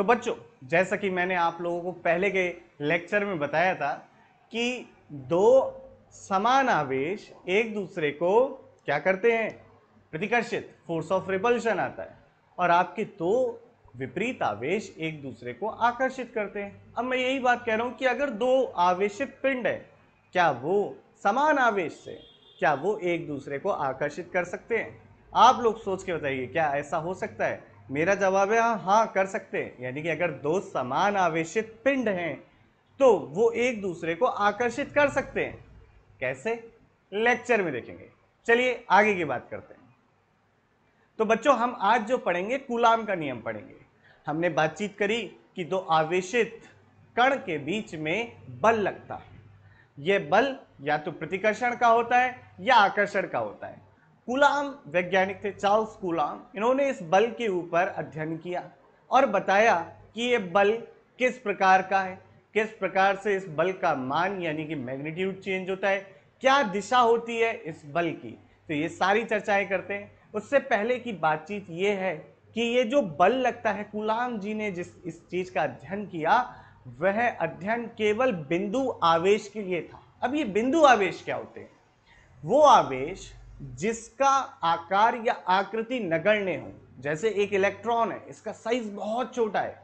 तो बच्चों जैसा कि मैंने आप लोगों को पहले के लेक्चर में बताया था कि दो समान आवेश एक दूसरे को क्या करते हैं प्रतिकर्षित फोर्स ऑफ रिपल्शन आता है और आपके दो विपरीत आवेश एक दूसरे को आकर्षित करते हैं अब मैं यही बात कह रहा हूं कि अगर दो आवेशित पिंड है क्या वो समान आवेश से क्या वो एक दूसरे को आकर्षित कर सकते हैं आप लोग सोच के बताइए क्या ऐसा हो सकता है मेरा जवाब है हाँ, हाँ कर सकते हैं यानी कि अगर दो समान आवेशित पिंड हैं तो वो एक दूसरे को आकर्षित कर सकते हैं कैसे लेक्चर में देखेंगे चलिए आगे की बात करते हैं तो बच्चों हम आज जो पढ़ेंगे कुलाम का नियम पढ़ेंगे हमने बातचीत करी कि दो आवेशित कण के बीच में बल लगता है यह बल या तो प्रतिकर्षण का होता है या आकर्षण का होता है कुलाम वैज्ञानिक थे चार्ल्स कुलाम इन्होंने इस बल के ऊपर अध्ययन किया और बताया कि ये बल किस प्रकार का है किस प्रकार से इस बल का मान यानी कि मैग्नीट्यूड चेंज होता है क्या दिशा होती है इस बल की तो ये सारी चर्चाएं करते हैं उससे पहले की बातचीत ये है कि ये जो बल लगता है कुलाम जी ने जिस इस चीज़ का अध्ययन किया वह अध्ययन केवल बिंदु आवेश के लिए था अब ये बिंदु आवेश क्या होते हैं वो आवेश जिसका आकार या आकृति नगण्य हो जैसे एक इलेक्ट्रॉन है इसका साइज बहुत छोटा है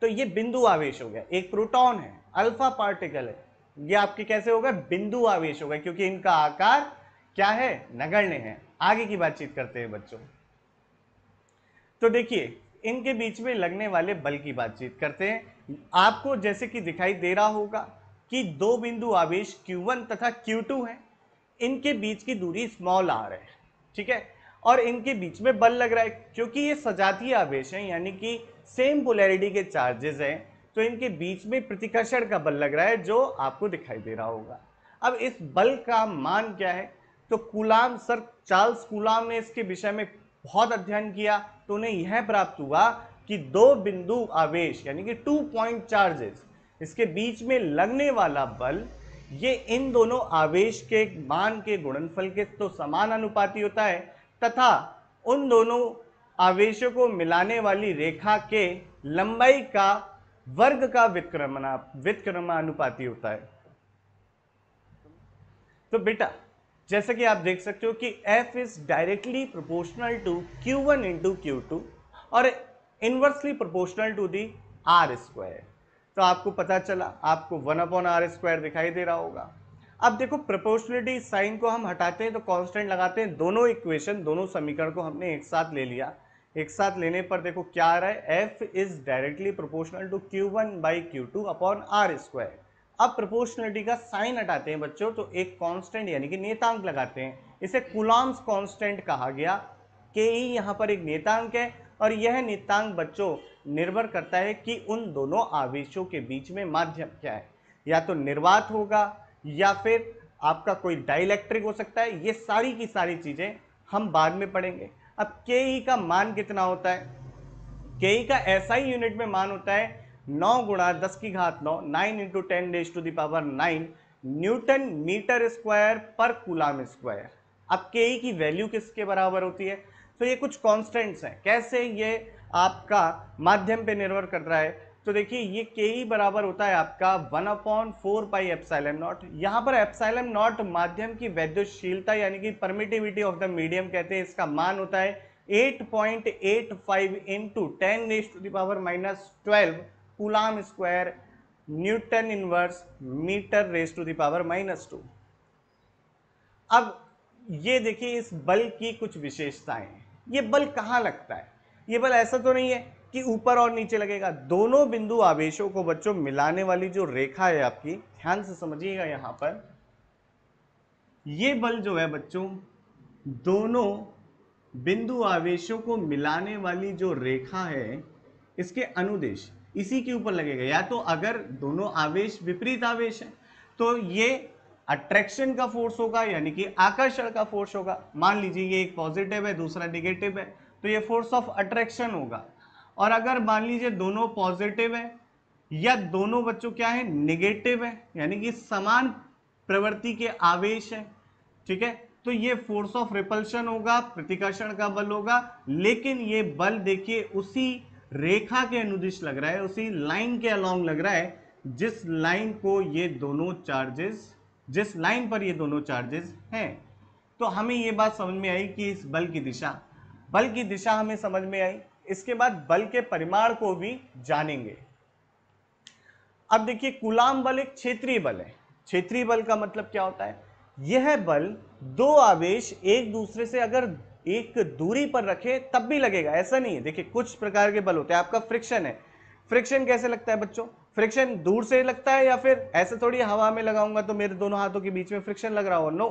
तो ये बिंदु आवेश हो गया एक प्रोटॉन है अल्फा पार्टिकल है ये आपके कैसे होगा बिंदु आवेश होगा क्योंकि इनका आकार क्या है नगण्य है आगे की बातचीत करते हैं बच्चों तो देखिए इनके बीच में लगने वाले बल की बातचीत करते हैं आपको जैसे कि दिखाई दे रहा होगा कि दो बिंदु आवेश Q1 तथा Q2 हैं इनके बीच की दूरी स्मॉल आर है ठीक है और इनके बीच में बल लग रहा है क्योंकि ये सजातीय आवेश हैं यानी कि सेम पोलैरिटी के चार्जेस हैं तो इनके बीच में प्रतिकर्षण का बल लग रहा है जो आपको दिखाई दे रहा होगा अब इस बल का मान क्या है तो कुलाम सर चार्ल्स कुलाम ने इसके विषय में बहुत अध्ययन किया तो उन्हें यह प्राप्त हुआ कि दो बिंदु आवेश यानी कि टू पॉइंट चार्जेस इसके बीच में लगने वाला बल ये इन दोनों आवेश के मान के गुणनफल के तो समान अनुपाती होता है तथा उन दोनों आवेशों को मिलाने वाली रेखा के लंबाई का वर्ग का विक्रमणा विक्रमानुपाती होता है तो बेटा जैसा कि आप देख सकते हो कि F is directly proportional to Q1 one into और inversely proportional to the R square तो आपको पता चला आपको वन अपॉन आर स्क्वायर दिखाई दे रहा होगा अब देखो प्रपोर्शनलिटी साइन को हम हटाते हैं तो कांस्टेंट लगाते हैं दोनों इक्वेशन दोनों समीकरण को हमने एक साथ ले लिया एक साथ लेने पर देखो क्या आ रहा है F is directly proportional to Q one by Q two upon R square अब प्रपोर्शनलिटी का साइन हटाते हैं बच्चों तो एक कॉन्स्टेंट यानी कि नेतांक लगाते हैं इसे कुलाम्स कॉन्स्टेंट कहा गया के ई e यहाँ पर एक नेतांक है और यह नेतांक बच्चों निर्भर करता है कि उन दोनों आवेशों के बीच में माध्यम क्या है या तो निर्वात होगा या फिर आपका कोई डाइलेक्ट्रिक हो सकता है ये सारी की सारी चीज़ें हम बाद में पढ़ेंगे अब के ई e का मान कितना होता है के ई e का ऐसा ही यूनिट में मान होता है नौ गुणा दस की घात नौ नाइन इंटू टेन डेज to the power nine newton metre square पर कुलाम स्क्वायर अब के ई e की वैल्यू किसके बराबर होती है तो ये कुछ कॉन्स्टेंट्स हैं कैसे ये आपका माध्यम पे निर्भर कर रहा है तो देखिए ये के ई बराबर होता है आपका one upon four pi epsilon naught यहाँ पर एप्साइलम नॉट माध्यम की वैद्यशीलता यानी कि परमिटिविटी ऑफ द मीडियम कहते हैं इसका मान होता है 8.85 point eight five into ten raised to the power minus twelve coulomb square newton inverse metre raised to the power minus two अब ये देखिए इस बल की कुछ विशेषताएं ये बल कहाँ लगता है ये बल ऐसा तो नहीं है कि ऊपर और नीचे लगेगा दोनों बिंदु आवेशों को बच्चों मिलाने वाली जो रेखा है आपकी ध्यान से समझिएगा यहां पर ये बल जो है बच्चों दोनों बिंदु आवेशों को मिलाने वाली जो रेखा है इसके अनुदेश इसी के ऊपर लगेगा या तो अगर दोनों आवेश विपरीत आवेश है तो ये अट्रैक्शन का फोर्स होगा यानी कि आकर्षण का फोर्स होगा मान लीजिए ये एक पॉजिटिव है दूसरा निगेटिव है तो ये फोर्स ऑफ अट्रैक्शन होगा और अगर मान लीजिए दोनों पॉजिटिव है या दोनों बच्चों क्या है निगेटिव है यानी कि समान प्रवृत्ति के आवेश है ठीक है तो ये फोर्स ऑफ रिपल्शन होगा प्रतिकर्षण का बल होगा लेकिन ये बल देखिए उसी रेखा के अनुदिश लग रहा है उसी लाइन के अलोंग लग रहा है जिस लाइन को ये दोनों चार्जेस जिस लाइन पर ये दोनों चार्जेस हैं तो हमें ये बात समझ में आई कि इस बल की दिशा बल की दिशा हमें समझ में आई इसके बाद बल के परिमाण को भी जानेंगे अब देखिए कुलाम बल एक क्षेत्रीय बल है क्षेत्रीय बल का मतलब क्या होता है यह बल दो आवेश एक दूसरे से अगर एक दूरी पर रखे तब भी लगेगा ऐसा नहीं है देखिए कुछ प्रकार के बल होते हैं आपका फ्रिक्शन है फ्रिक्शन कैसे लगता है बच्चों फ्रिक्शन दूर से लगता है या फिर ऐसे थोड़ी हवा में लगाऊंगा तो मेरे दोनों हाथों के बीच में फ्रिक्शन लग रहा हो नो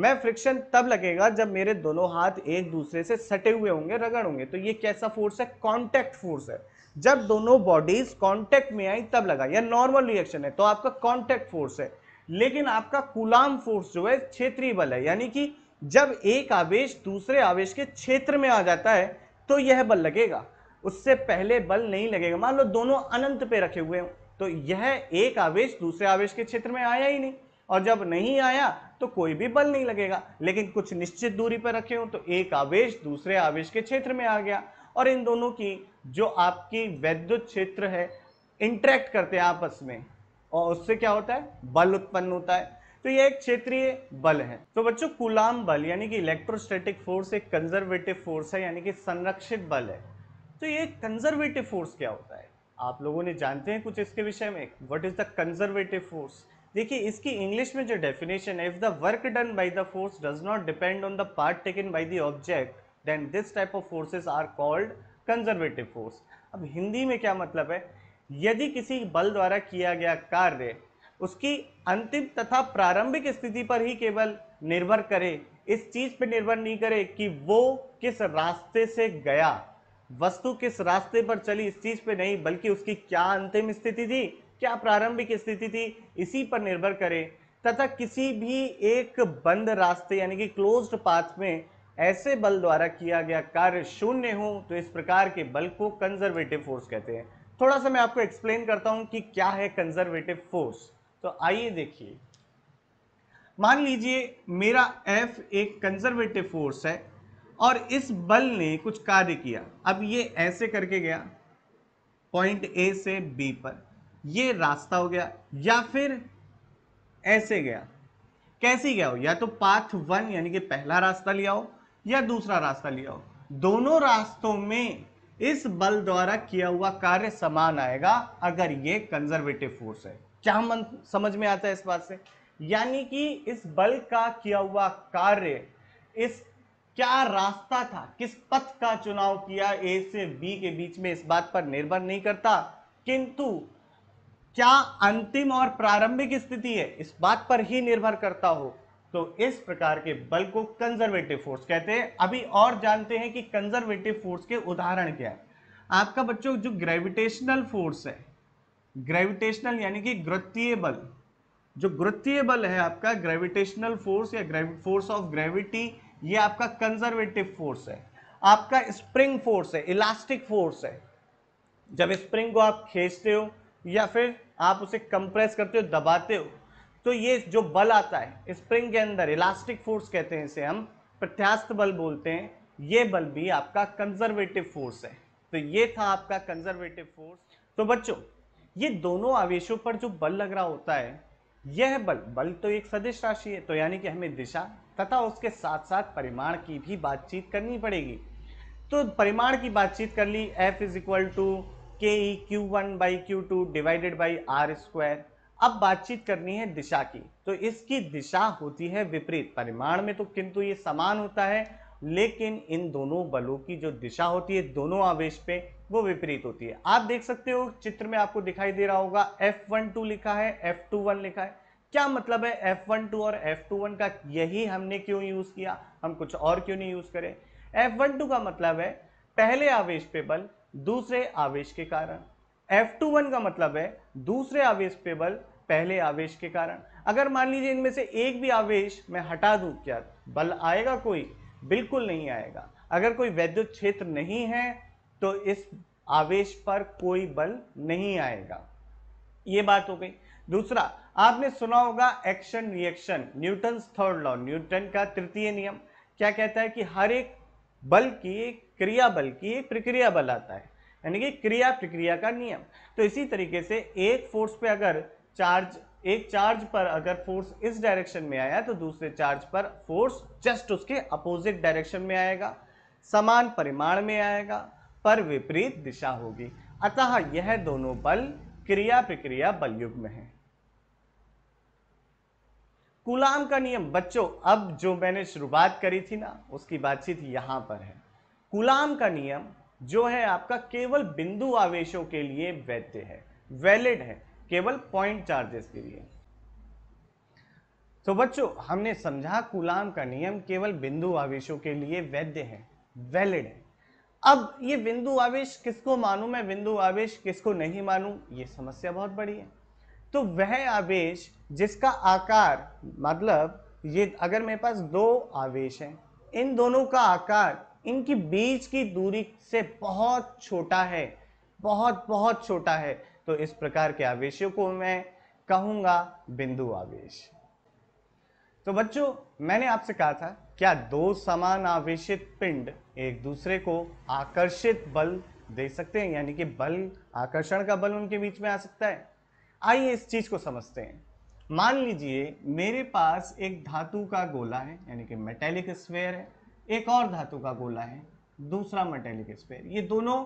मैं फ्रिक्शन तब लगेगा जब मेरे दोनों हाथ एक दूसरे से सटे हुए होंगे रगड़ होंगे तो ये कैसा फोर्स है कॉन्टैक्ट फोर्स है जब दोनों बॉडीज कॉन्टैक्ट में आई तब लगा या नॉर्मल रिएक्शन है तो आपका कॉन्टैक्ट फोर्स है लेकिन आपका कुलाम फोर्स जो है क्षेत्रीय बल है यानी कि जब एक आवेश दूसरे आवेश के क्षेत्र में आ जाता है तो यह बल लगेगा उससे पहले बल नहीं लगेगा मान लो दोनों अनंत पे रखे हुए हों तो यह एक आवेश दूसरे आवेश के क्षेत्र में आया ही नहीं और जब नहीं आया तो कोई भी बल नहीं लगेगा लेकिन कुछ निश्चित दूरी पर रखे हो तो एक आवेश दूसरे आवेश के क्षेत्र में आ गया और इन दोनों की जो आपकी वैद्युत क्षेत्र है इंट्रैक्ट करते हैं आपस में और उससे क्या होता है बल उत्पन्न होता है तो ये एक क्षेत्रीय बल है तो बच्चों कुलाम बल यानी कि इलेक्ट्रोस्टैटिक फोर्स एक कंजर्वेटिव फोर्स है यानी कि संरक्षित बल है तो ये कंजर्वेटिव फोर्स क्या होता है आप लोगों ने जानते हैं कुछ इसके विषय में what is the conservative force देखिए इसकी इंग्लिश में जो डेफिनेशन है if the work done by the force does not depend on the part taken by the object then this type of forces are called conservative force अब हिंदी में क्या मतलब है यदि किसी बल द्वारा किया गया कार्य उसकी अंतिम तथा प्रारंभिक स्थिति पर ही केवल निर्भर करे इस चीज पर निर्भर नहीं करे कि वो किस रास्ते से गया वस्तु किस रास्ते पर चली इस चीज पे नहीं बल्कि उसकी क्या अंतिम स्थिति थी क्या प्रारंभिक स्थिति थी इसी पर निर्भर करे तथा किसी भी एक बंद रास्ते यानी कि क्लोज्ड पाथ में ऐसे बल द्वारा किया गया कार्य शून्य हो तो इस प्रकार के बल को कंजर्वेटिव फोर्स कहते हैं थोड़ा सा मैं आपको एक्सप्लेन करता हूं कि क्या है कंजर्वेटिव फोर्स तो आइए देखिए मान लीजिए मेरा एफ एक कंजर्वेटिव फोर्स है और इस बल ने कुछ कार्य किया अब ये ऐसे करके गया पॉइंट ए से बी पर ये रास्ता हो गया या फिर ऐसे गया कैसे गया हो या तो पाथ वन यानी कि पहला रास्ता लिया हो या दूसरा रास्ता लिया हो दोनों रास्तों में इस बल द्वारा किया हुआ कार्य समान आएगा अगर ये कंजर्वेटिव फोर्स है क्या मन समझ में आता है इस बात से यानी कि इस बल का किया हुआ कार्य इस क्या रास्ता था किस पथ का चुनाव किया ए से बी के बीच में इस बात पर निर्भर नहीं करता किंतु क्या अंतिम और प्रारंभिक स्थिति है इस बात पर ही निर्भर करता हो तो इस प्रकार के बल को कंजर्वेटिव फोर्स कहते हैं अभी और जानते हैं कि कंजर्वेटिव फोर्स के उदाहरण क्या है आपका बच्चों जो ग्रेविटेशनल फोर्स है ग्रेविटेशनल यानी कि ग्रत्तीय बल जो ग्रत्तीय बल है आपका ग्रेविटेशनल फोर्स या फोर्स ऑफ ग्रेविटी ये आपका कंजर्वेटिव फोर्स है आपका स्प्रिंग फोर्स है इलास्टिक फोर्स है जब स्प्रिंग को आप खींचते हो या फिर आप उसे कंप्रेस करते हो दबाते हो तो ये जो बल आता है स्प्रिंग के अंदर इलास्टिक फोर्स कहते हैं इसे हम प्रत्यास्थ बल बोलते हैं ये बल भी आपका कंजर्वेटिव फोर्स है तो ये था आपका कंजर्वेटिव फोर्स तो बच्चों ये दोनों आवेशों पर जो बल लग रहा होता है यह बल बल तो एक सदिश राशि है तो यानी कि हमें दिशा तथा उसके साथ साथ परिमाण की भी बातचीत करनी पड़ेगी तो परिमाण की बातचीत कर ली F is equal to k e q one by Q two divided by r square अब बातचीत करनी है दिशा की तो इसकी दिशा होती है विपरीत परिमाण में तो किंतु ये समान होता है लेकिन इन दोनों बलों की जो दिशा होती है दोनों आवेश पे वो विपरीत होती है आप देख सकते हो चित्र में आपको दिखाई दे रहा होगा F12 लिखा है F21 लिखा है क्या मतलब है F12 और F21 का यही हमने क्यों यूज़ किया हम कुछ और क्यों नहीं यूज़ करें F12 का मतलब है पहले आवेश पे बल दूसरे आवेश के कारण F21 का मतलब है दूसरे आवेश पे बल पहले आवेश के कारण अगर मान लीजिए इनमें से एक भी आवेश मैं हटा दूं क्या बल आएगा कोई बिल्कुल नहीं आएगा अगर कोई वैद्युत क्षेत्र नहीं है तो इस आवेश पर कोई बल नहीं आएगा ये बात हो गई दूसरा आपने सुना होगा action reaction Newton third law Newton का तृतीय नियम क्या कहता है कि हर एक बल की एक क्रिया बल की एक प्रक्रिया बल आता है यानी कि क्रिया प्रक्रिया का नियम तो इसी तरीके से एक फोर्स पे अगर चार्ज एक चार्ज पर अगर फोर्स इस डायरेक्शन में आया तो दूसरे चार्ज पर फोर्स जस्ट उसके अपोजिट डायरेक्शन में आएगा समान परिमाण में आएगा पर विपरीत दिशा होगी अतः यह दोनों बल क्रिया प्रक्रिया बलयुग्म है कुलाम का नियम बच्चों अब जो मैंने शुरुआत करी थी ना उसकी बातचीत यहां पर है कुलाम का नियम जो है आपका केवल बिंदु आवेशों के लिए वैध है वैलिड है केवल पॉइंट चार्जेस के लिए तो बच्चों हमने समझा कुलाम का नियम केवल बिंदु आवेशों के लिए वैध है वैलिड है अब ये बिंदु आवेश किसको मानू मैं बिंदु आवेश किसको नहीं मानू ये समस्या बहुत बड़ी है तो वह आवेश जिसका आकार मतलब ये अगर मेरे पास दो आवेश हैं इन दोनों का आकार इनकी बीच की दूरी से बहुत छोटा है बहुत बहुत छोटा है तो इस प्रकार के आवेशों को मैं कहूँगा बिंदु आवेश तो बच्चों मैंने आपसे कहा था क्या दो समान आवेशित पिंड एक दूसरे को आकर्षित बल दे सकते हैं यानी कि बल आकर्षण का बल उनके बीच में आ सकता है आइए इस चीज़ को समझते हैं मान लीजिए मेरे पास एक धातु का गोला है यानी कि मेटेलिक स्फेयर है एक और धातु का गोला है दूसरा मेटेलिक स्फेयर ये दोनों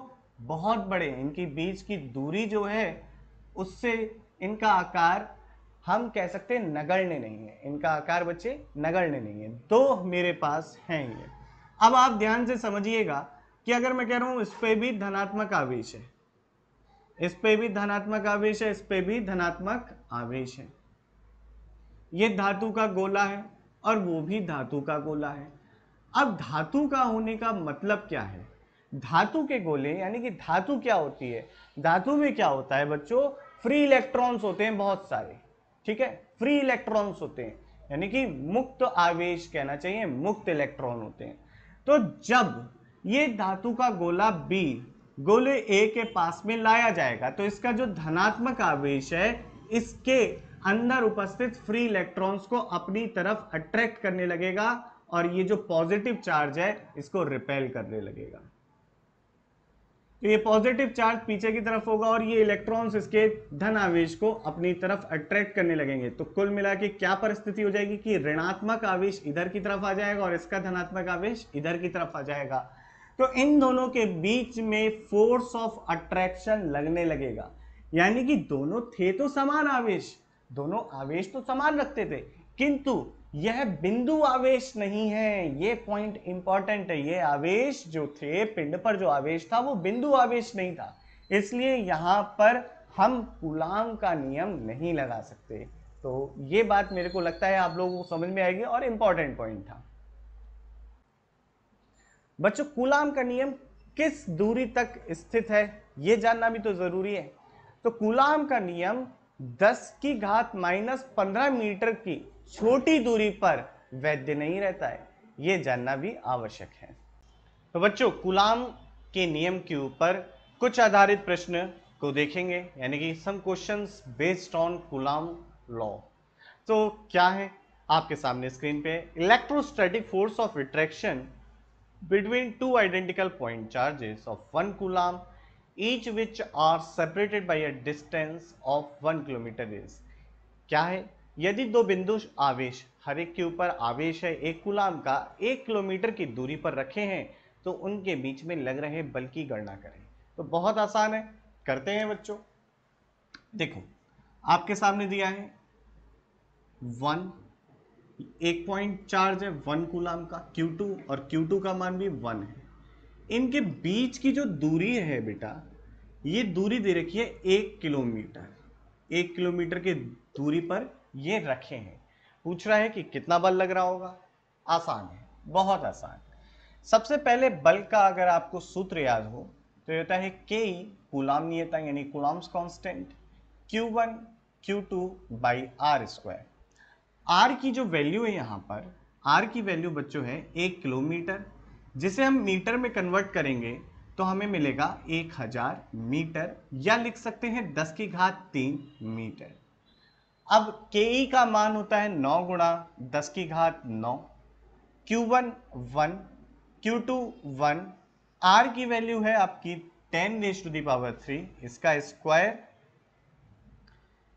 बहुत बड़े हैं इनकी बीच की दूरी जो है उससे इनका आकार हम कह सकते हैं नगण्य नहीं है इनका आकार बच्चे नगण्य नहीं है दो मेरे पास हैं ये अब आप ध्यान से समझिएगा कि अगर मैं कह रहा हूँ इस पर भी धनात्मक आवेश है इस पे भी धनात्मक आवेश है इस पे भी धनात्मक आवेश है ये धातु का गोला है और वो भी धातु का गोला है अब धातु का होने का मतलब क्या है धातु के गोले यानी कि धातु क्या होती है धातु में क्या होता है बच्चों फ्री इलेक्ट्रॉन्स होते हैं बहुत सारे ठीक है फ्री इलेक्ट्रॉन्स होते हैं यानी कि मुक्त आवेश कहना चाहिए मुक्त इलेक्ट्रॉन होते हैं तो जब ये धातु का गोला बी गोले ए के पास में लाया जाएगा तो इसका जो धनात्मक आवेश है इसके अंदर उपस्थित फ्री इलेक्ट्रॉन्स को अपनी तरफ अट्रैक्ट करने लगेगा और ये जो पॉजिटिव चार्ज है इसको रिपेल करने लगेगा तो ये पॉजिटिव चार्ज पीछे की तरफ होगा और ये इलेक्ट्रॉन्स इसके धन आवेश को अपनी तरफ अट्रैक्ट करने लगेंगे तो कुल मिला के क्या परिस्थिति हो जाएगी कि ऋणात्मक आवेश इधर की तरफ आ जाएगा और इसका धनात्मक आवेश इधर की तरफ आ जाएगा तो इन दोनों के बीच में फोर्स ऑफ अट्रैक्शन लगने लगेगा यानी कि दोनों थे तो समान आवेश दोनों आवेश तो समान रखते थे किंतु यह बिंदु आवेश नहीं है ये पॉइंट इंपॉर्टेंट है ये आवेश जो थे पिंड पर जो आवेश था वो बिंदु आवेश नहीं था इसलिए यहाँ पर हम कुलाम का नियम नहीं लगा सकते तो ये बात मेरे को लगता है आप लोगों को समझ में आएगी और इम्पॉर्टेंट पॉइंट था बच्चों कुलाम का नियम किस दूरी तक स्थित है ये जानना भी तो ज़रूरी है तो कुलाम का नियम 10 की घात माइनस पंद्रह मीटर की छोटी दूरी पर वैध नहीं रहता है ये जानना भी आवश्यक है तो बच्चों कुलाम के नियम के ऊपर कुछ आधारित प्रश्न को देखेंगे यानी कि some questions based on Coulomb law तो क्या है आपके सामने स्क्रीन पे electrostatic force of attraction between two identical point charges of 1 coulomb each which are separated by a distance of 1 km is क्या है यदि दो बिंदु आवेश हर एक के ऊपर आवेश है एक कुलाम का एक किलोमीटर की दूरी पर रखे हैं तो उनके बीच में लग रहे बल की गणना करें तो बहुत आसान है करते हैं बच्चों देखो आपके सामने दिया है वन एक पॉइंट चार्ज है वन कुलाम का Q2 और Q2 का मान भी वन है इनके बीच की जो दूरी है बेटा ये दूरी दे रखी है एक किलोमीटर एक किलोमीटर के दूरी पर ये रखे हैं पूछ रहा है कि कितना बल लग रहा होगा आसान है बहुत आसान सबसे पहले बल का अगर आपको सूत्र याद हो तो ये होता है के कुलाम e, नियता यानी Coulomb's constant q two by r square r की जो वैल्यू है यहाँ पर आर की वैल्यू बच्चों है एक किलोमीटर जिसे हम मीटर में कन्वर्ट करेंगे तो हमें मिलेगा एक हज़ार मीटर या लिख सकते हैं दस की घात तीन मीटर अब के ई e का मान होता है नौ गुणा दस की घात नौ q one one q two one r की वैल्यू है आपकी ten raise to the power three इसका स्क्वायर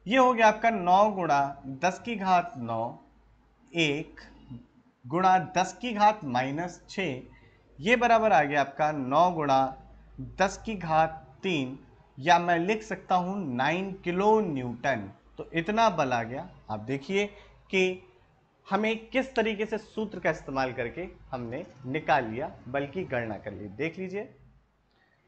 ये हो गया आपका नौ गुणा दस की घात नौ एक गुणा दस की घात माइनस छः ये बराबर आ गया आपका नौ गुणा दस की घात तीन या मैं लिख सकता हूँ नाइन किलो न्यूटन तो इतना बल आ गया आप देखिए कि हमें किस तरीके से सूत्र का इस्तेमाल करके हमने निकाल लिया बल्कि गणना कर ली देख लीजिए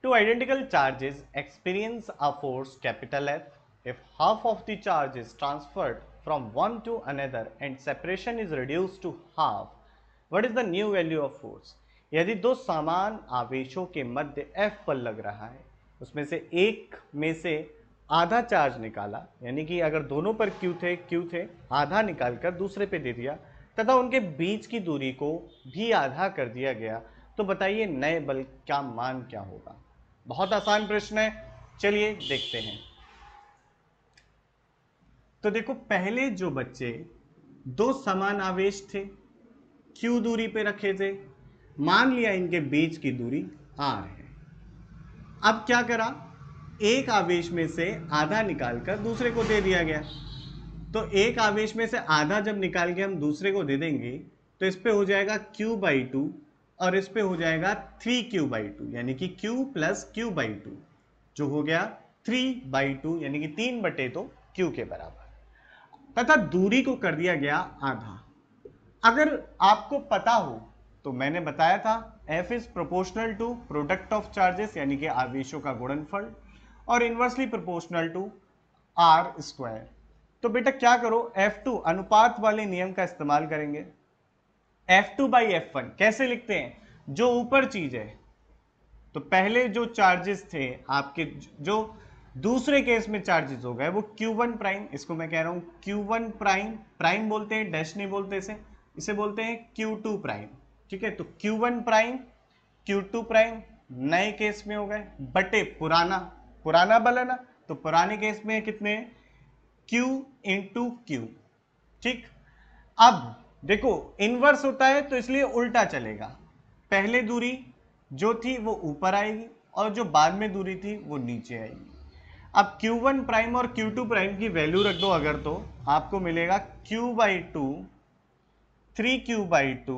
two identical charges experience a force capital F If half of the charge is transferred from one to another and separation is reduced to half, what is the new value of force? यदि दो समान आवेशों के मध्य F पर लग रहा है उसमें से एक में से आधा चार्ज निकाला यानी कि अगर दोनों पर Q थे Q थे आधा निकालकर दूसरे पे दे दिया तथा उनके बीच की दूरी को भी आधा कर दिया गया तो बताइए नए बल का मान क्या होगा बहुत आसान प्रश्न है चलिए देखते हैं तो देखो पहले जो बच्चे दो समान आवेश थे क्यू दूरी पे रखे थे मान लिया इनके बीच की दूरी आर है अब क्या करा एक आवेश में से आधा निकालकर दूसरे को दे दिया गया तो एक आवेश में से आधा जब निकाल के हम दूसरे को दे देंगे तो इस पर हो जाएगा q बाई टू और इस पर हो जाएगा थ्री क्यू बाई टू यानी कि q plus q by two जो हो गया थ्री बाई टू यानी कि तीन बटे तो q के बराबर तथा दूरी को कर दिया गया आधा अगर आपको पता हो तो मैंने बताया था F is proportional to product of charges यानी कि आवेशों का गुणनफल और inversely proportional to r square तो बेटा क्या करो F2 अनुपात वाले नियम का इस्तेमाल करेंगे F2 टू बाई एफ कैसे लिखते हैं जो ऊपर चीज है तो पहले जो चार्जेस थे आपके जो दूसरे केस में चार्जेस हो गए वो Q1 प्राइम इसको मैं कह रहा हूं Q1 प्राइम प्राइम बोलते हैं डैश नहीं बोलते इसे इसे बोलते हैं Q2 प्राइम ठीक है तो Q1 प्राइम Q2 प्राइम नए केस में हो गए बटे पुराना पुराना बल है ना तो पुराने केस में कितने Q इंटू क्यू ठीक अब देखो इनवर्स होता है तो इसलिए उल्टा चलेगा पहले दूरी जो थी वो ऊपर आएगी और जो बाद में दूरी थी वो नीचे आएगी अब Q1 प्राइम और Q2 प्राइम की वैल्यू रख दो अगर तो आपको मिलेगा Q by two three q by two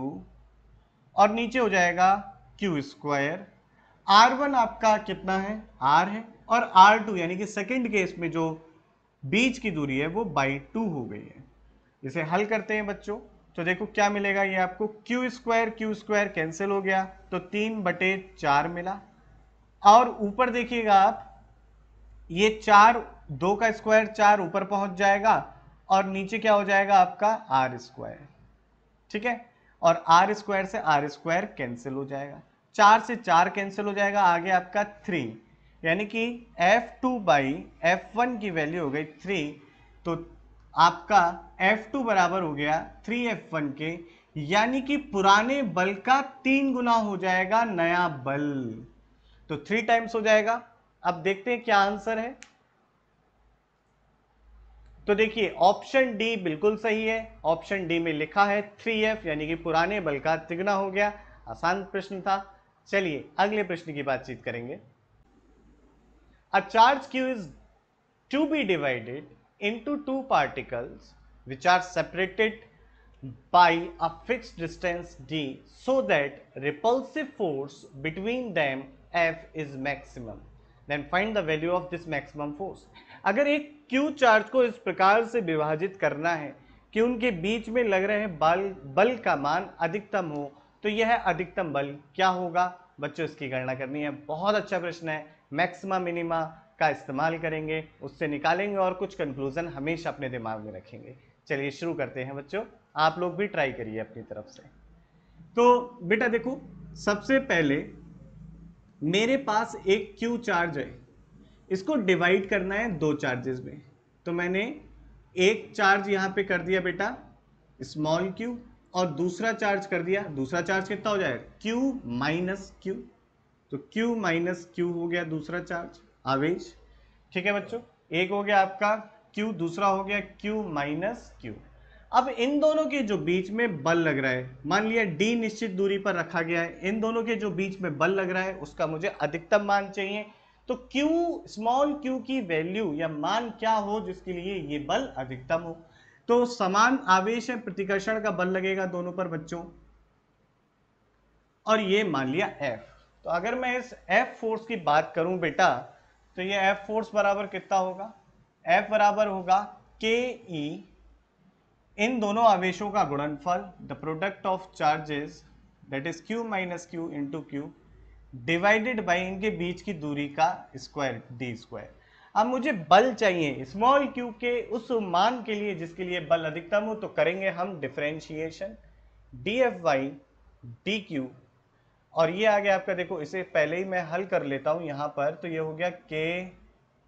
और नीचे हो जाएगा Q स्क्वायर R1 आपका कितना है R है और R2 यानी कि सेकेंड केस में जो बीच की दूरी है वो बाई टू हो गई है इसे हल करते हैं बच्चों तो देखो क्या मिलेगा ये आपको q square q square cancel हो गया तो तीन बटे चार मिला और ऊपर देखिएगा आप ये चार दो का स्क्वायर चार ऊपर पहुंच जाएगा और नीचे क्या हो जाएगा आपका आर स्क्वायर ठीक है और आर स्क्वायर से आर स्क्वायर कैंसिल हो जाएगा चार से चार कैंसिल हो जाएगा आगे आपका थ्री यानी कि F two by F one की वैल्यू हो गई थ्री तो आपका एफ टू बराबर हो गया थ्री एफ वन के यानी कि पुराने बल का तीन गुना हो जाएगा नया बल तो थ्री टाइम्स हो जाएगा अब देखते हैं क्या आंसर है तो देखिए ऑप्शन डी बिल्कुल सही है ऑप्शन डी में लिखा है थ्री एफ यानी कि पुराने बल का तिगना हो गया आसान प्रश्न था चलिए अगले प्रश्न की बातचीत करेंगे a charge q is to be divided into two particles which are separated by a fixed distance d so that repulsive force between them f is maximum then find the value of this maximum force अगर एक Q charge को इस प्रकार से विभाजित करना है कि उनके बीच में लग रहे बल बल का मान अधिकतम हो तो यह अधिकतम बल क्या होगा बच्चों इसकी गणना करनी है बहुत अच्छा प्रश्न है मैक्सिमा मिनिमा का इस्तेमाल करेंगे उससे निकालेंगे और कुछ कंक्लूजन हमेशा अपने दिमाग में रखेंगे चलिए शुरू करते हैं बच्चों आप लोग भी ट्राई करिए अपनी तरफ से तो बेटा देखो सबसे पहले मेरे पास एक क्यू चार्ज है इसको डिवाइड करना है दो चार्जेस में तो मैंने एक चार्ज यहाँ पे कर दिया बेटा स्मॉल क्यू और दूसरा चार्ज कर दिया दूसरा चार्ज कितना हो जाएगा क्यू माइनस क्यू तो क्यू माइनस क्यू हो गया दूसरा चार्ज आवेश ठीक है बच्चों एक हो गया आपका क्यू दूसरा हो गया क्यू माइनस क्यू अब इन दोनों के जो बीच में बल लग रहा है मान लिया डी निश्चित दूरी पर रखा गया है इन दोनों के जो बीच में बल लग रहा है उसका मुझे अधिकतम मान चाहिए तो Q स्मॉल Q की वैल्यू या मान क्या हो जिसके लिए ये बल अधिकतम हो तो समान आवेश है प्रतिकर्षण का बल लगेगा दोनों पर बच्चों और ये मान लिया एफ तो अगर मैं इस एफ फोर्स की बात करूं बेटा तो ये एफ फोर्स बराबर कितना होगा एफ बराबर होगा के ई e इन दोनों आवेशों का गुणनफल the product of charges that is q minus q into q divided by इनके बीच की दूरी का स्क्वायर डी स्क्वायर अब मुझे बल चाहिए स्मॉल क्यू के उस मान के लिए जिसके लिए बल अधिकतम हो तो करेंगे हम differentiation d F by d q और ये आ गया आपका देखो इसे पहले ही मैं हल कर लेता हूँ यहाँ पर तो ये हो गया k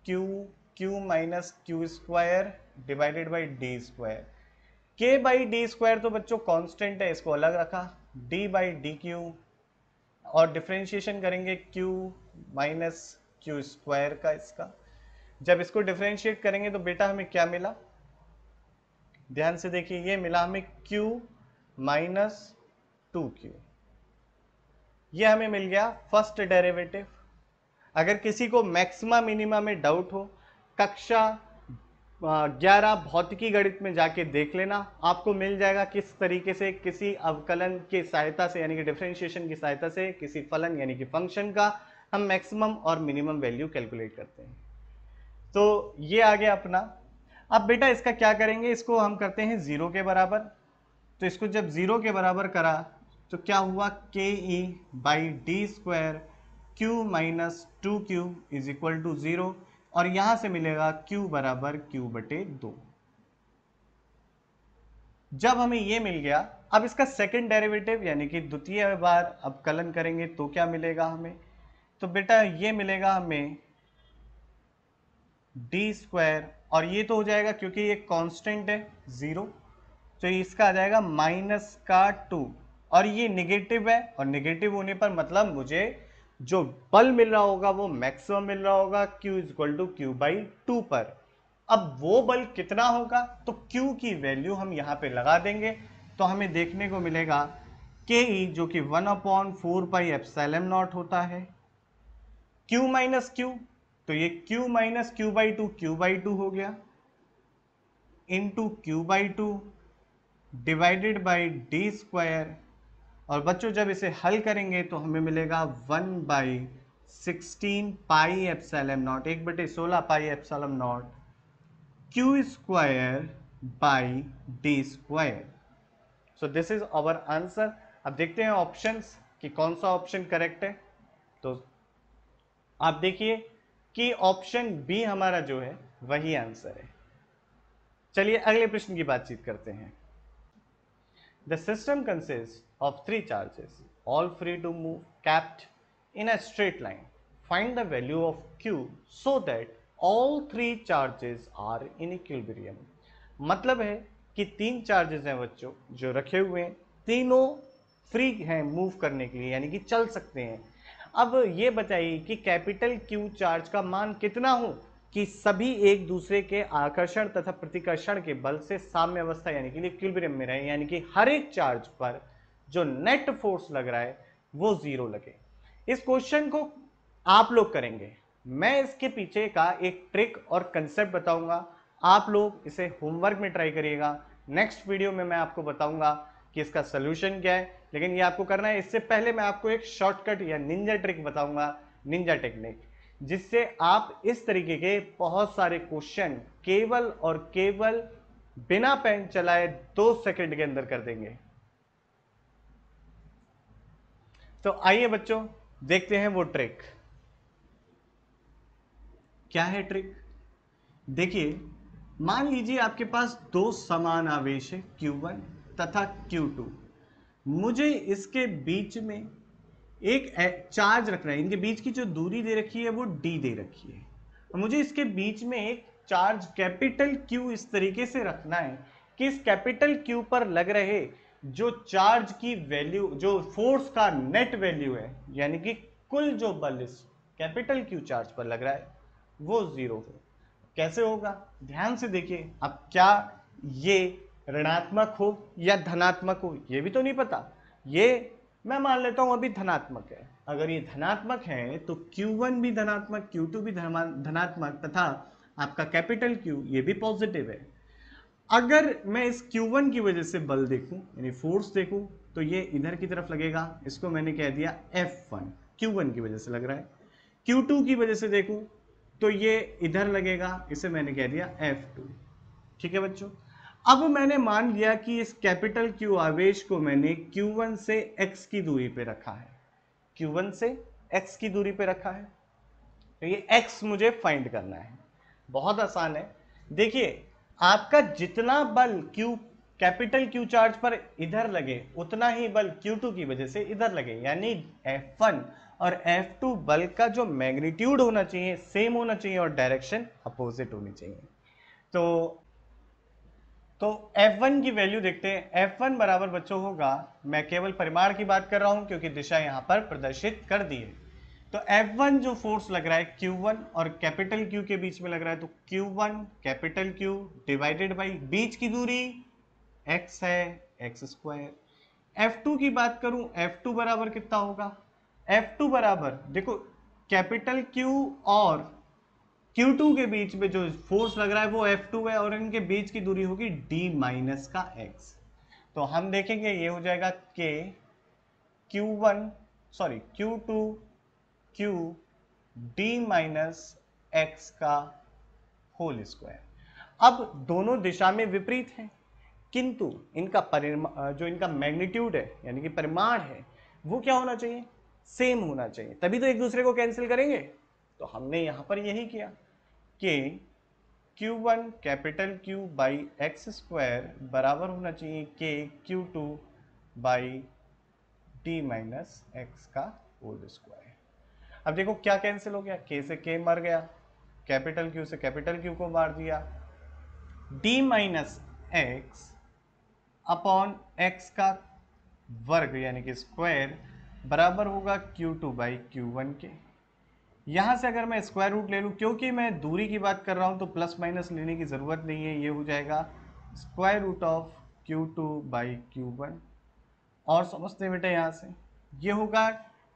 q q minus q square divided by d square k by d square तो बच्चों कांस्टेंट है इसको अलग रखा डी बाई डी क्यू और डिफ्रेंशिएशन करेंगे क्यू माइनस क्यू स्क्वायर का इसका जब इसको डिफ्रेंशिएट करेंगे तो बेटा हमें क्या मिला ध्यान से देखिए ये मिला हमें q माइनस टू क्यू ये हमें मिल गया फर्स्ट डेरिवेटिव अगर किसी को मैक्सिमा मिनिमा में डाउट हो कक्षा ग्यारह भौतिकी गणित में जाके देख लेना आपको मिल जाएगा किस तरीके से किसी अवकलन की सहायता से यानी कि डिफ्रेंशिएशन की सहायता से किसी फलन यानी कि फंक्शन का हम मैक्सिमम और मिनिमम वैल्यू कैलकुलेट करते हैं तो ये आ गया अपना अब बेटा इसका क्या करेंगे इसको हम करते हैं ज़ीरो के बराबर तो इसको जब ज़ीरो के बराबर करा तो क्या हुआ k e by d square q minus two q is equal to zero और यहां से मिलेगा Q बराबर Q बटे दो जब हमें ये मिल गया अब इसका सेकंड डेरिवेटिव यानी कि द्वितीय बार अब कलन करेंगे तो क्या मिलेगा हमें तो बेटा ये मिलेगा हमें डी स्क्वायर और ये तो हो जाएगा क्योंकि ये कांस्टेंट है ज़ीरो तो इसका आ जाएगा माइनस का टू और ये निगेटिव है और निगेटिव होने पर मतलब मुझे जो बल मिल रहा होगा वो मैक्सिमम मिल रहा होगा Q is equal to q by two पर अब वो बल कितना होगा तो Q की वैल्यू हम यहाँ पे लगा देंगे तो हमें देखने को मिलेगा के ई e, जो कि one upon four pi एप्सलम naught होता है Q माइनस क्यू तो ये Q minus q by two q by two हो गया into q by two divided by d square और बच्चों जब इसे हल करेंगे तो हमें मिलेगा one by sixteen pi एप्सलम naught एक बटे सोलह पाई एप्सलम नॉट q square by d square so this is our answer अब देखते हैं ऑप्शंस कि कौन सा ऑप्शन करेक्ट है तो आप देखिए कि ऑप्शन बी हमारा जो है वही आंसर है चलिए अगले प्रश्न की बातचीत करते हैं the system consist of three charges, all free to move capped in a straight line. Find the value of Q so that all three charges are in equilibrium. matlab hai ki teen charges hain bachcho jo rakhe hue hain तीनों free hain move karne ke liye yani ki chal sakte hain ab ye bataiye ki capital q charge ka maan kitna ho कि सभी एक दूसरे के आकर्षण तथा प्रतिकर्षण के बल से साम्य अवस्था यानी कि इक्विलिब्रियम में रहे यानी कि हर एक चार्ज पर जो नेट फोर्स लग रहा है वो जीरो लगे इस क्वेश्चन को आप लोग करेंगे मैं इसके पीछे का एक ट्रिक और कंसेप्ट बताऊंगा आप लोग इसे होमवर्क में ट्राई करिएगा नेक्स्ट वीडियो में मैं आपको बताऊंगा कि इसका सोल्यूशन क्या है लेकिन ये आपको करना है इससे पहले मैं आपको एक शॉर्टकट या निंजा ट्रिक बताऊंगा निंजा टेक्निक जिससे आप इस तरीके के बहुत सारे क्वेश्चन केवल और केवल बिना पेन चलाए दो सेकंड के अंदर कर देंगे तो आइए बच्चों देखते हैं वो ट्रिक क्या है ट्रिक देखिए मान लीजिए आपके पास दो समान आवेश है Q1 तथा Q2 मुझे इसके बीच में एक चार्ज रखना है इनके बीच की जो दूरी दे रखी है वो d दे रखी है और मुझे इसके बीच में एक चार्ज कैपिटल Q इस तरीके से रखना है कि इस कैपिटल Q पर लग रहे जो चार्ज की वैल्यू जो फोर्स का नेट वैल्यू है यानी कि कुल जो बल इस कैपिटल क्यू चार्ज पर लग रहा है वो ज़ीरो हो कैसे होगा ध्यान से देखिए अब क्या ये ऋणात्मक हो या धनात्मक हो ये भी तो नहीं पता ये मैं मान लेता हूँ अभी धनात्मक है अगर ये धनात्मक है तो Q1 भी धनात्मक Q2 भी धनात्मक तथा आपका कैपिटल Q ये भी पॉजिटिव है अगर मैं इस Q1 की वजह से बल देखूं यानी फोर्स देखूं तो ये इधर की तरफ लगेगा इसको मैंने कह दिया F1 Q1 की वजह से लग रहा है Q2 की वजह से देखूं तो ये इधर लगेगा इसे मैंने कह दिया F2 ठीक है बच्चों अब मैंने मान लिया कि इस कैपिटल Q आवेश को मैंने Q1 से x की दूरी पर रखा है Q1 से x की दूरी पर रखा है तो ये x मुझे फाइंड करना है बहुत आसान है देखिए आपका जितना बल Q कैपिटल Q चार्ज पर इधर लगे उतना ही बल Q2 की वजह से इधर लगे यानी F1 और F2 बल का जो मैग्नीट्यूड होना चाहिए सेम होना चाहिए और डायरेक्शन अपोजिट होनी चाहिए तो तो F1 की वैल्यू देखते हैं F1 बराबर बच्चों होगा मैं केवल परिमाण की बात कर रहा हूं क्योंकि दिशा यहां पर प्रदर्शित कर दी है तो F1 जो फोर्स लग रहा है Q1 और कैपिटल Q के बीच में लग रहा है तो Q1 capital Q divided by बीच की दूरी x है x स्क्वायर F2 की बात करूं F2 बराबर कितना होगा F2 बराबर देखो कैपिटल Q और Q2 के बीच में जो फोर्स लग रहा है वो F2 है और इनके बीच की दूरी होगी d माइनस का x तो हम देखेंगे ये हो जाएगा k Q1 sorry Q2 q d minus x का होल स्क्वायर अब दोनों दिशा में विपरीत हैं किंतु इनका परिमा जो इनका मैग्नीट्यूड है यानी कि परिमाण है वो क्या होना चाहिए सेम होना चाहिए तभी तो एक दूसरे को कैंसिल करेंगे तो हमने यहाँ पर यही किया कि Q1 one capital q by x square बराबर होना चाहिए k Q2 two by d minus x का होल स्क्वायर अब देखो क्या कैंसिल हो गया के से के मर गया कैपिटल क्यू से कैपिटल क्यू को मार दिया d minus x upon x का वर्ग यानी कि स्क्वायर बराबर होगा q two by q one के यहाँ से अगर मैं स्क्वायर रूट ले लूँ क्योंकि मैं दूरी की बात कर रहा हूँ तो प्लस माइनस लेने की ज़रूरत नहीं है ये हो जाएगा square root of q two by q one और समझते बेटे यहाँ से ये होगा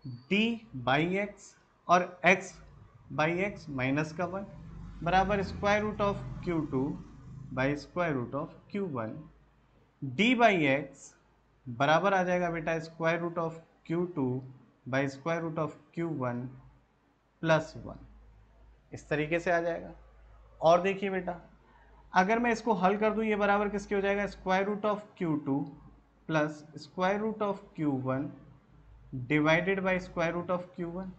डी बाई एक्स और एक्स बाई एक्स माइनस का वन बराबर square root of q two by square root of q one d by x बराबर आ जाएगा बेटा square root of q two by square root of q one plus one इस तरीके से आ जाएगा और देखिए बेटा अगर मैं इसको हल कर दूँ ये बराबर किसके हो जाएगा square root of q two plus square root of q one divided by square root of q one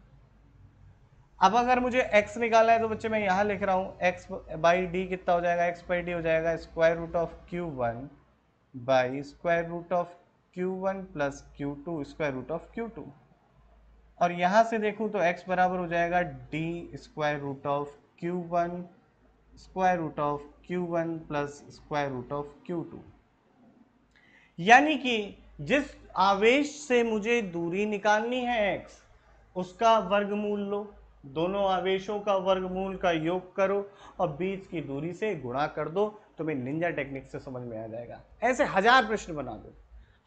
अब अगर मुझे x निकालना है तो बच्चे मैं यहां लिख रहा हूं x बाई डी कितना हो जाएगा x बाई डी हो जाएगा square root of q one by square root of q one plus q two square root of q two और यहां से देखूं तो x बराबर हो जाएगा d square root of q one square root of q one plus square root of q two यानी कि जिस आवेश से मुझे दूरी निकालनी है एक्स उसका वर्गमूल लो दोनों आवेशों का वर्गमूल का योग करो और बीच की दूरी से गुणा कर दो तुम्हें निंजा टेक्निक से समझ में आ जाएगा ऐसे हजार प्रश्न बना दो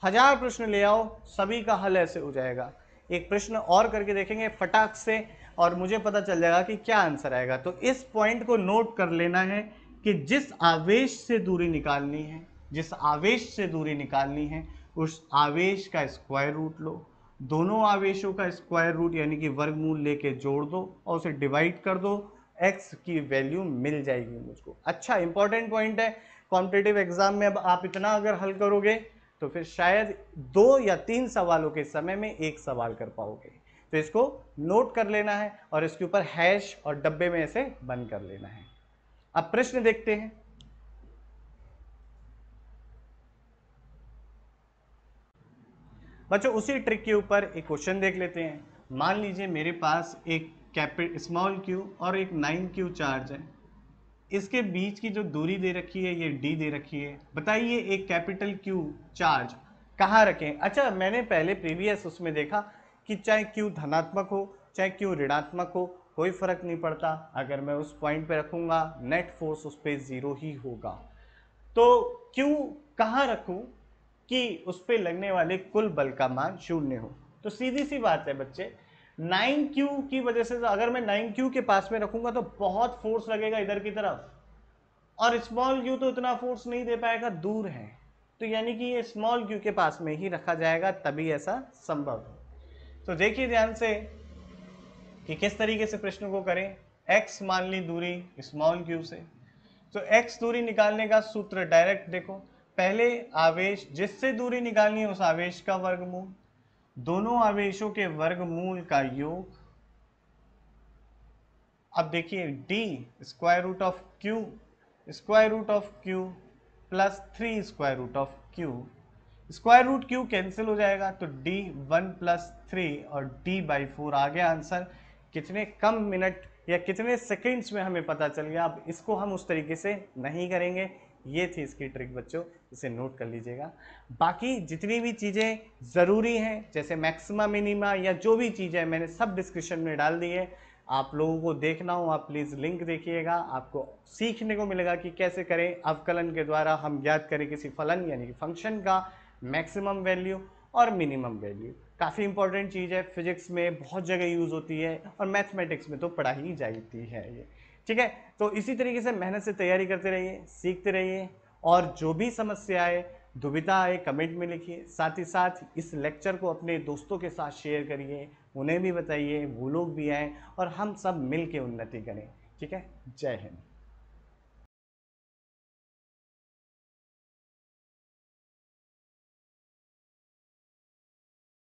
हजार प्रश्न ले आओ सभी का हल ऐसे हो जाएगा एक प्रश्न और करके देखेंगे फटाक से और मुझे पता चल जाएगा कि क्या आंसर आएगा तो इस पॉइंट को नोट कर लेना है कि जिस आवेश से दूरी निकालनी है जिस आवेश से दूरी निकालनी है उस आवेश का स्क्वायर रूट लो दोनों आवेशों का स्क्वायर रूट यानी कि वर्गमूल लेके जोड़ दो और उसे डिवाइड कर दो एक्स की वैल्यू मिल जाएगी मुझको अच्छा इंपॉर्टेंट पॉइंट है कॉम्पिटेटिव एग्जाम में अब आप इतना अगर हल करोगे तो फिर शायद दो या तीन सवालों के समय में एक सवाल कर पाओगे तो इसको नोट कर लेना है और इसके ऊपर हैश और डब्बे में ऐसे बंद कर लेना है अब प्रश्न देखते हैं बच्चों उसी ट्रिक के ऊपर एक क्वेश्चन देख लेते हैं मान लीजिए मेरे पास एक कैपिट स्मॉल क्यू और एक नाइन क्यू चार्ज है इसके बीच की जो दूरी दे रखी है ये डी दे रखी है बताइए एक कैपिटल क्यू चार्ज कहाँ रखें अच्छा मैंने पहले प्रीवियस उसमें देखा कि चाहे क्यू धनात्मक हो चाहे क्यू ऋणात्मक हो कोई फ़र्क नहीं पड़ता अगर मैं उस पॉइंट पे रखूँगा नेट फोर्स उस पर ज़ीरो ही होगा तो क्यों कहाँ रखूँ कि उस पर लगने वाले कुल बल का मान शून्य हो तो सीधी सी बात है बच्चे 9q की वजह से अगर मैं 9q के पास में रखूंगा तो बहुत फोर्स लगेगा इधर की तरफ और स्मॉल क्यू तो इतना फोर्स नहीं दे पाएगा दूर है तो यानी कि ये स्मॉल q के पास में ही रखा जाएगा तभी ऐसा संभव है तो देखिए ध्यान से कि किस तरीके से प्रश्न को करें x मान ली दूरी स्मॉल क्यू से तो x दूरी निकालने का सूत्र डायरेक्ट देखो पहले आवेश जिससे दूरी निकालनी है उस आवेश का वर्गमूल दोनों आवेशों के वर्गमूल का योग अब देखिए d square root of q square root of q plus three square root of q square root q cancel हो जाएगा तो d वन प्लस थ्री और d बाई फोर आ गया आंसर कितने कम मिनट या कितने सेकेंड्स में हमें पता चल गया अब इसको हम उस तरीके से नहीं करेंगे ये थी इसकी ट्रिक बच्चों इसे नोट कर लीजिएगा बाकी जितनी भी चीज़ें ज़रूरी हैं जैसे मैक्सिमा मिनिमा या जो भी चीज़ें मैंने सब डिस्क्रिप्शन में डाल दी है आप लोगों को देखना हो आप प्लीज़ लिंक देखिएगा आपको सीखने को मिलेगा कि कैसे करें अवकलन के द्वारा हम ज्ञात करें किसी फलन यानी कि फंक्शन का मैक्सिमम वैल्यू और मिनिमम वैल्यू काफ़ी इंपॉर्टेंट चीज़ है फिजिक्स में बहुत जगह यूज़ होती है और मैथमेटिक्स में तो पढ़ाई जाती है ये ठीक है तो इसी तरीके से मेहनत से तैयारी करते रहिए सीखते रहिए और जो भी समस्या आए दुविधा आए कमेंट में लिखिए साथ ही साथ इस लेक्चर को अपने दोस्तों के साथ शेयर करिए उन्हें भी बताइए वो लोग भी आएँ और हम सब मिल के उन्नति करें ठीक है जय हिंद